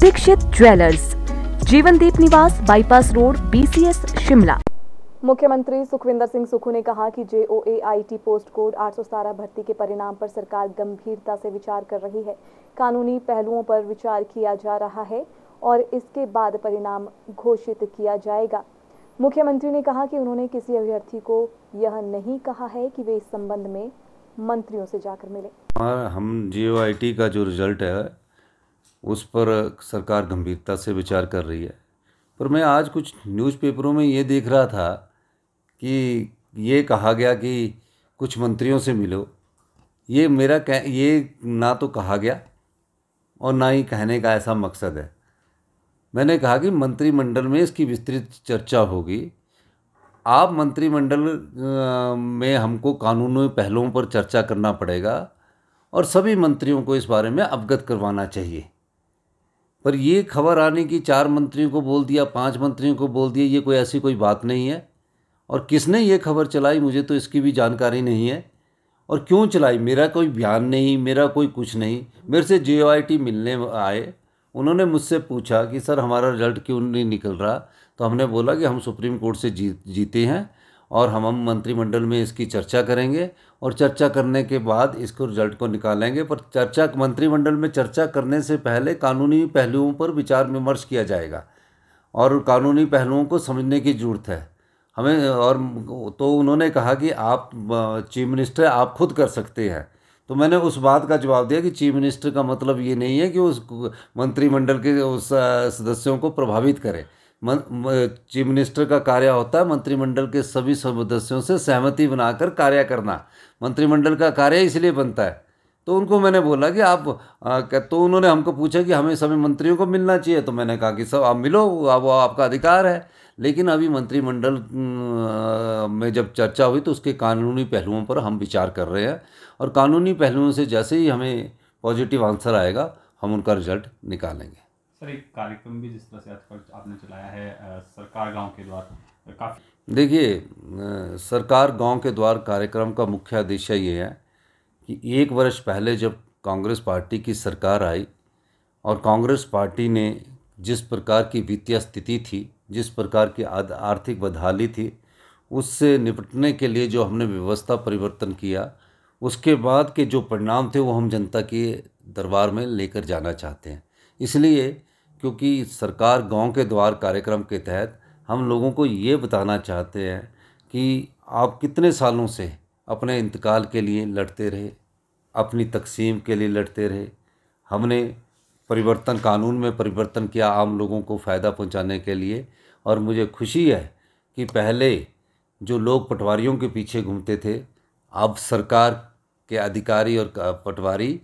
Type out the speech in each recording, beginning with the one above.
Dixit jewellers जीवनदीप निवास bypass road BCS Shimla मुख्यमंत्री सुखविंदर सिंह सुखू ने कहा कि टी पोस्ट कोड 817 भर्ती के परिणाम पर सरकार गंभीरता से विचार कर रही है कानूनी पहलुओं पर विचार किया जा रहा है और इसके बाद परिणाम घोषित किया जाएगा मुख्यमंत्री ने कहा कि उन्होंने किसी अभ्यर्थी को यह नहीं कहा है कि वे इस संबंध में मंत्रियों से जाकर मिले हम जे का जो रिजल्ट है उस पर सरकार गंभीरता से विचार कर रही है पर मैं आज कुछ न्यूज़पेपरों में ये देख रहा था कि ये कहा गया कि कुछ मंत्रियों से मिलो ये मेरा कह ये ना तो कहा गया और ना ही कहने का ऐसा मकसद है मैंने कहा कि मंत्रिमंडल में इसकी विस्तृत चर्चा होगी आप मंत्रिमंडल में हमको कानूनी पहलुओं पर चर्चा करना पड़ेगा और सभी मंत्रियों को इस बारे में अवगत करवाना चाहिए पर ये खबर आने की चार मंत्रियों को बोल दिया पांच मंत्रियों को बोल दिया ये कोई ऐसी कोई बात नहीं है और किसने ये खबर चलाई मुझे तो इसकी भी जानकारी नहीं है और क्यों चलाई मेरा कोई बयान नहीं मेरा कोई कुछ नहीं मेरे से जे मिलने आए उन्होंने मुझसे पूछा कि सर हमारा रिजल्ट क्यों नहीं निकल रहा तो हमने बोला कि हम सुप्रीम कोर्ट से जीत जीते हैं और हम हम मंत्रिमंडल में इसकी चर्चा करेंगे और चर्चा करने के बाद इसको रिजल्ट को निकालेंगे पर चर्चा मंत्रिमंडल में चर्चा करने से पहले कानूनी पहलुओं पर विचार विमर्श किया जाएगा और कानूनी पहलुओं को समझने की ज़रूरत है हमें और तो उन्होंने कहा कि आप चीफ मिनिस्टर आप खुद कर सकते हैं तो मैंने उस बात का जवाब दिया कि चीफ मिनिस्टर का मतलब ये नहीं है कि उस मंत्रिमंडल के उस सदस्यों को प्रभावित करें चीफ मिनिस्टर का कार्य होता है मंत्रिमंडल के सभी सदस्यों से सहमति बनाकर कार्य करना मंत्रिमंडल का कार्य इसलिए बनता है तो उनको मैंने बोला कि आप आ, तो उन्होंने हमको पूछा कि हमें सभी मंत्रियों को मिलना चाहिए तो मैंने कहा कि सब आप मिलो आप वो आपका अधिकार है लेकिन अभी मंत्रिमंडल में जब चर्चा हुई तो उसके कानूनी पहलुओं पर हम विचार कर रहे हैं और कानूनी पहलुओं से जैसे ही हमें पॉजिटिव आंसर आएगा हम उनका रिजल्ट निकालेंगे सर एक कार्यक्रम भी जिस तरह से आजकल आपने चलाया है सरकार गांव के द्वार काफ़ी देखिए सरकार गांव के द्वार कार्यक्रम का मुख्य उद्देश्य ये है कि एक वर्ष पहले जब कांग्रेस पार्टी की सरकार आई और कांग्रेस पार्टी ने जिस प्रकार की वित्तीय स्थिति थी जिस प्रकार की आर्थिक बदहाली थी उससे निपटने के लिए जो हमने व्यवस्था परिवर्तन किया उसके बाद के जो परिणाम थे वो हम जनता के दरबार में लेकर जाना चाहते हैं इसलिए क्योंकि सरकार गांव के द्वार कार्यक्रम के तहत हम लोगों को ये बताना चाहते हैं कि आप कितने सालों से अपने इंतकाल के लिए लड़ते रहे अपनी तकसीम के लिए लड़ते रहे हमने परिवर्तन कानून में परिवर्तन किया आम लोगों को फ़ायदा पहुंचाने के लिए और मुझे खुशी है कि पहले जो लोग पटवारियों के पीछे घूमते थे अब सरकार के अधिकारी और पटवारी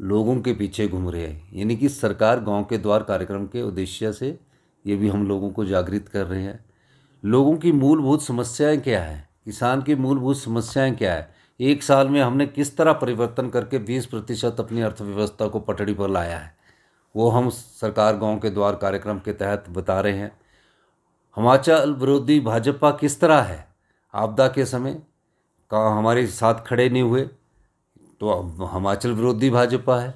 लोगों के पीछे घूम रहे हैं यानी कि सरकार गांव के द्वार कार्यक्रम के उद्देश्य से ये भी हम लोगों को जागृत कर रहे हैं लोगों की मूलभूत समस्याएं क्या है किसान की मूलभूत समस्याएं क्या है एक साल में हमने किस तरह परिवर्तन करके बीस प्रतिशत अपनी अर्थव्यवस्था को पटड़ी पर लाया है वो हम सरकार गांव के द्वार कार्यक्रम के तहत बता रहे हैं हिमाचल विरोधी भाजपा किस तरह है आपदा के समय का हमारे साथ खड़े नहीं हुए तो हिमाचल विरोधी भाजपा है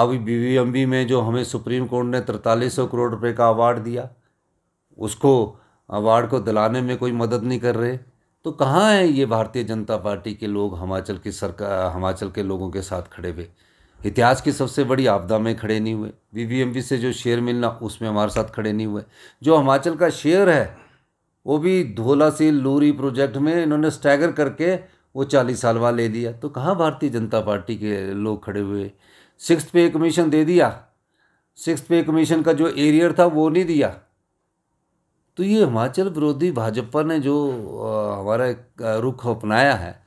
अब बीवीएमबी में जो हमें सुप्रीम कोर्ट ने तरतालीस सौ करोड़ रुपए का अवार्ड दिया उसको अवार्ड को दिलाने में कोई मदद नहीं कर रहे तो कहाँ है ये भारतीय जनता पार्टी के लोग हिमाचल की सरकार हिमाचल के लोगों के साथ खड़े हुए इतिहास की सबसे बड़ी आपदा में खड़े नहीं हुए वी से जो शेयर मिलना उसमें हमारे साथ खड़े नहीं हुए जो हिमाचल का शेयर है वो भी धोला से लूरी प्रोजेक्ट में इन्होंने स्टैगर करके वो चालीस साल बाद ले लिया तो कहाँ भारतीय जनता पार्टी के लोग खड़े हुए सिक्स पे कमीशन दे दिया सिक्स पे कमीशन का जो एरियर था वो नहीं दिया तो ये हिमाचल विरोधी भाजपा ने जो हमारा रुख अपनाया है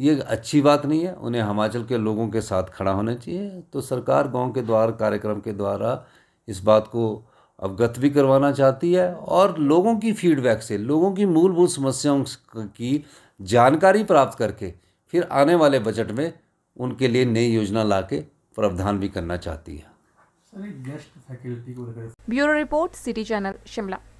ये अच्छी बात नहीं है उन्हें हिमाचल के लोगों के साथ खड़ा होना चाहिए तो सरकार गांव के द्वार कार्यक्रम के द्वारा इस बात को अवगत भी करवाना चाहती है और लोगों की फीडबैक से लोगों की मूलभूत समस्याओं की जानकारी प्राप्त करके फिर आने वाले बजट में उनके लिए नई योजना ला के प्रावधान भी करना चाहती है bureau report city channel Shimla